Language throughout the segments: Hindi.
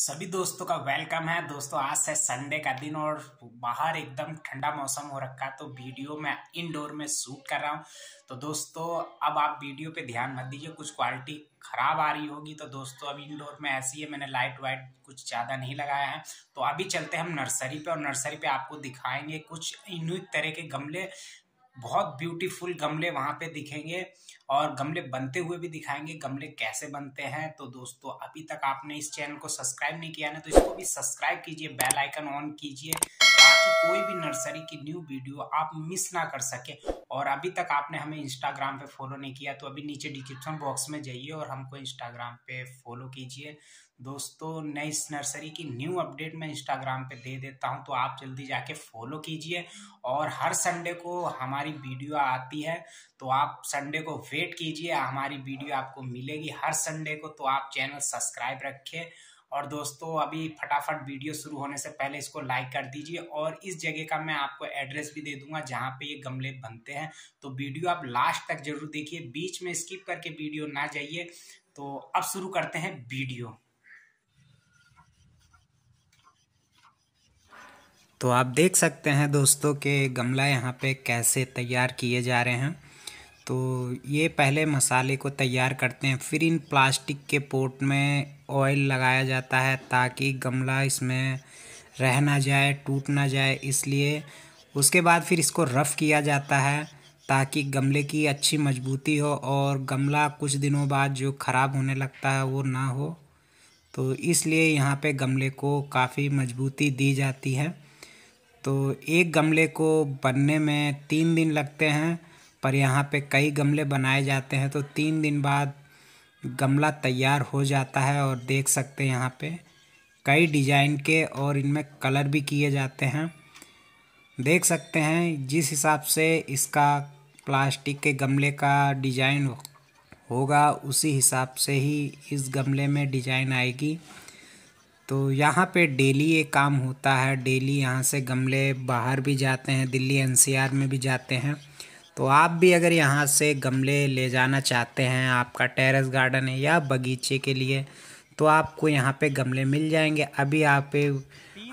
सभी दोस्तों का वेलकम है दोस्तों आज से संडे का दिन और बाहर एकदम ठंडा मौसम हो रखा है तो वीडियो मैं इनडोर में शूट कर रहा हूँ तो दोस्तों अब आप वीडियो पे ध्यान मत दीजिए कुछ क्वालिटी ख़राब आ रही होगी तो दोस्तों अब इनडोर में ऐसी है मैंने लाइट वाइट कुछ ज़्यादा नहीं लगाया है तो अभी चलते हम नर्सरी पे और नर्सरी पे आपको दिखाएंगे कुछ इन तरह के गमले बहुत ब्यूटीफुल गमले वहाँ पे दिखेंगे और गमले बनते हुए भी दिखाएंगे गमले कैसे बनते हैं तो दोस्तों अभी तक आपने इस चैनल को सब्सक्राइब नहीं किया ना तो इसको भी सब्सक्राइब कीजिए बेल आइकन ऑन कीजिए ताकि कोई भी नर्सरी की न्यू वीडियो आप मिस ना कर सके और अभी तक आपने हमें इंस्टाग्राम पे फॉलो नहीं किया तो अभी नीचे डिस्क्रिप्शन बॉक्स में जाइए और हमको इंस्टाग्राम पे फॉलो कीजिए दोस्तों नई इस नर्सरी की न्यू अपडेट मैं इंस्टाग्राम पे दे देता हूँ तो आप जल्दी जाके फॉलो कीजिए और हर संडे को हमारी वीडियो आती है तो आप संडे को वेट कीजिए हमारी वीडियो आपको मिलेगी हर संडे को तो आप चैनल सब्सक्राइब रखिए और दोस्तों अभी फटाफट वीडियो शुरू होने से पहले इसको लाइक कर दीजिए और इस जगह का मैं आपको एड्रेस भी दे दूंगा जहाँ पे ये गमले बनते हैं तो वीडियो आप लास्ट तक जरूर देखिए बीच में स्किप करके वीडियो ना जाइए तो अब शुरू करते हैं वीडियो तो आप देख सकते हैं दोस्तों के गमला यहाँ पे कैसे तैयार किए जा रहे हैं तो ये पहले मसाले को तैयार करते हैं फिर इन प्लास्टिक के पोट में ऑयल लगाया जाता है ताकि गमला इसमें रह ना जाए टूट ना जाए इसलिए उसके बाद फिर इसको रफ़ किया जाता है ताकि गमले की अच्छी मजबूती हो और गमला कुछ दिनों बाद जो ख़राब होने लगता है वो ना हो तो इसलिए यहाँ पे गमले को काफ़ी मजबूती दी जाती है तो एक गमले को बनने में तीन दिन लगते हैं पर यहाँ पे कई गमले बनाए जाते हैं तो तीन दिन बाद गमला तैयार हो जाता है और देख सकते हैं यहाँ पे कई डिज़ाइन के और इनमें कलर भी किए जाते हैं देख सकते हैं जिस हिसाब से इसका प्लास्टिक के गमले का डिज़ाइन होगा उसी हिसाब से ही इस गमले में डिज़ाइन आएगी तो यहाँ पे डेली ये काम होता है डेली यहाँ से गमले बाहर भी जाते हैं दिल्ली एनसीआर में भी जाते हैं तो आप भी अगर यहाँ से गमले ले जाना चाहते हैं आपका टेरेस गार्डन है या बगीचे के लिए तो आपको यहाँ पे गमले मिल जाएंगे अभी आप पे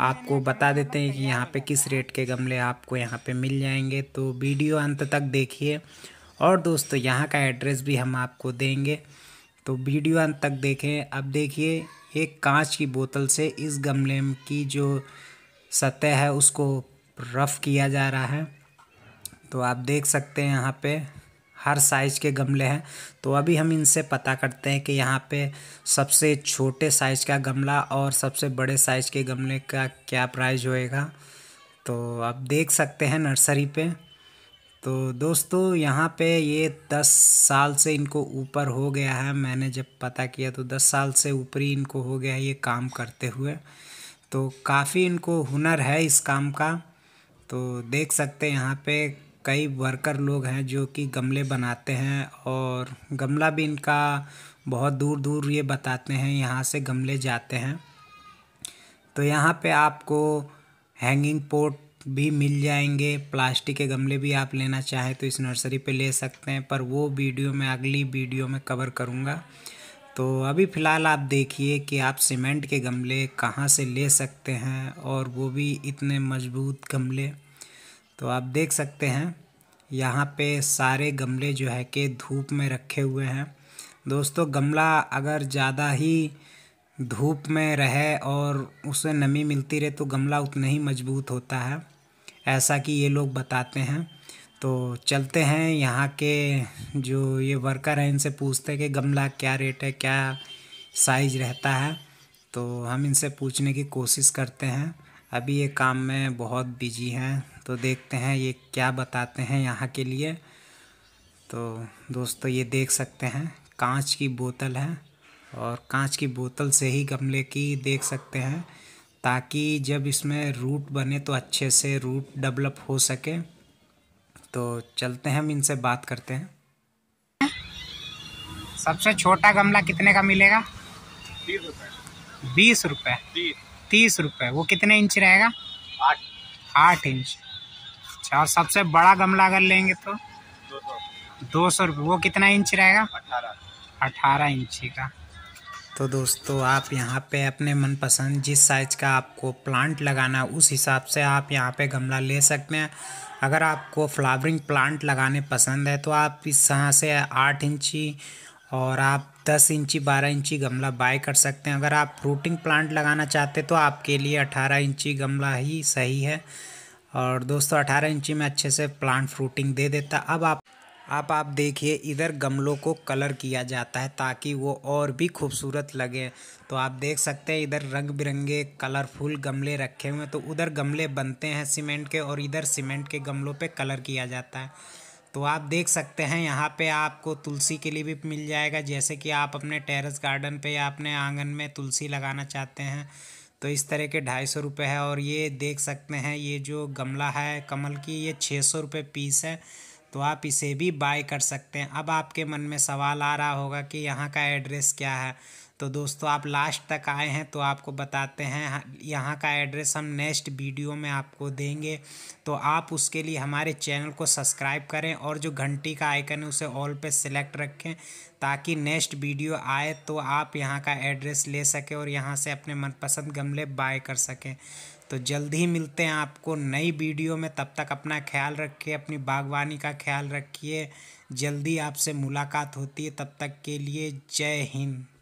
आपको बता देते हैं कि यहाँ पे किस रेट के गमले आपको यहाँ पे मिल जाएंगे तो वीडियो अंत तक देखिए और दोस्तों यहाँ का एड्रेस भी हम आपको देंगे तो वीडियो अंत तक देखें अब देखिए एक कांच की बोतल से इस गमले की जो सतह है उसको रफ़ किया जा रहा है तो आप देख सकते हैं यहाँ पे हर साइज़ के गमले हैं तो अभी हम इनसे पता करते हैं कि यहाँ पे सबसे छोटे साइज़ का गमला और सबसे बड़े साइज़ के गमले का क्या प्राइस होएगा तो आप देख सकते हैं नर्सरी पे तो दोस्तों यहाँ पे ये दस साल से इनको ऊपर हो गया है मैंने जब पता किया तो दस साल से ऊपरी इनको हो गया है ये काम करते हुए तो काफ़ी इनको हुनर है इस काम का तो देख सकते हैं यहाँ पे कई वर्कर लोग हैं जो कि गमले बनाते हैं और गमला भी इनका बहुत दूर दूर ये बताते हैं यहाँ से गमले जाते हैं तो यहाँ पे आपको हैंगिंग पोर्ट भी मिल जाएंगे प्लास्टिक के गमले भी आप लेना चाहें तो इस नर्सरी पे ले सकते हैं पर वो वीडियो मैं अगली वीडियो में कवर करूँगा तो अभी फ़िलहाल आप देखिए कि आप सीमेंट के गमले कहाँ से ले सकते हैं और वो भी इतने मजबूत गमले तो आप देख सकते हैं यहाँ पे सारे गमले जो है कि धूप में रखे हुए हैं दोस्तों गमला अगर ज़्यादा ही धूप में रहे और उसे नमी मिलती रहे तो गमला उतना ही मजबूत होता है ऐसा कि ये लोग बताते हैं तो चलते हैं यहाँ के जो ये वर्कर हैं इनसे पूछते हैं कि गमला क्या रेट है क्या साइज रहता है तो हम इनसे पूछने की कोशिश करते हैं अभी ये काम में बहुत बिजी हैं तो देखते हैं ये क्या बताते हैं यहाँ के लिए तो दोस्तों ये देख सकते हैं कांच की बोतल है और कांच की बोतल से ही गमले की देख सकते हैं ताकि जब इसमें रूट बने तो अच्छे से रूट डेवलप हो सके तो चलते हैं हम इनसे बात करते हैं सबसे छोटा गमला कितने का मिलेगा बीस रुपये तीस रुपये वो कितने इंच रहेगा आठ आठ इंच अच्छा और सबसे बड़ा गमला अगर लेंगे तो दो सौ रुपये वो कितना इंच रहेगा अठारह इंची का तो दोस्तों आप यहाँ पे अपने मनपसंद जिस साइज़ का आपको प्लांट लगाना है उस हिसाब से आप यहाँ पे गमला ले सकते हैं अगर आपको फ्लावरिंग प्लांट लगाने पसंद है तो आप इस तरह से आठ इंची और आप दस इंची बारह इंची गमला बाय कर सकते हैं अगर आप फ्रूटिंग प्लांट लगाना चाहते तो आपके लिए अठारह इंची गमला ही सही है और दोस्तों अठारह इंची में अच्छे से प्लांट फ्रूटिंग दे देता अब आप आप आप देखिए इधर गमलों को कलर किया जाता है ताकि वो और भी खूबसूरत लगे तो आप देख सकते हैं इधर रंग बिरंगे कलरफुल गमले रखे हुए हैं तो उधर गमले बनते हैं सीमेंट के और इधर सीमेंट के गमलों पे कलर किया जाता है तो आप देख सकते हैं यहाँ पे आपको तुलसी के लिए भी मिल जाएगा जैसे कि आप अपने टेरेस गार्डन पर या अपने आंगन में तुलसी लगाना चाहते हैं तो इस तरह के ढाई सौ रुपये है और ये देख सकते हैं ये जो गमला है कमल की ये छः सौ रुपये पीस है तो आप इसे भी बाय कर सकते हैं अब आपके मन में सवाल आ रहा होगा कि यहाँ का एड्रेस क्या है तो दोस्तों आप लास्ट तक आए हैं तो आपको बताते हैं हाँ, यहाँ का एड्रेस हम नेक्स्ट वीडियो में आपको देंगे तो आप उसके लिए हमारे चैनल को सब्सक्राइब करें और जो घंटी का आइकन है उसे ऑल पे सिलेक्ट रखें ताकि नेक्स्ट वीडियो आए तो आप यहाँ का एड्रेस ले सकें और यहाँ से अपने मनपसंद गमले बाय कर सकें तो जल्द ही मिलते हैं आपको नई वीडियो में तब तक अपना ख्याल रखिए अपनी बागवानी का ख्याल रखिए जल्दी आपसे मुलाकात होती है तब तक के लिए जय हिंद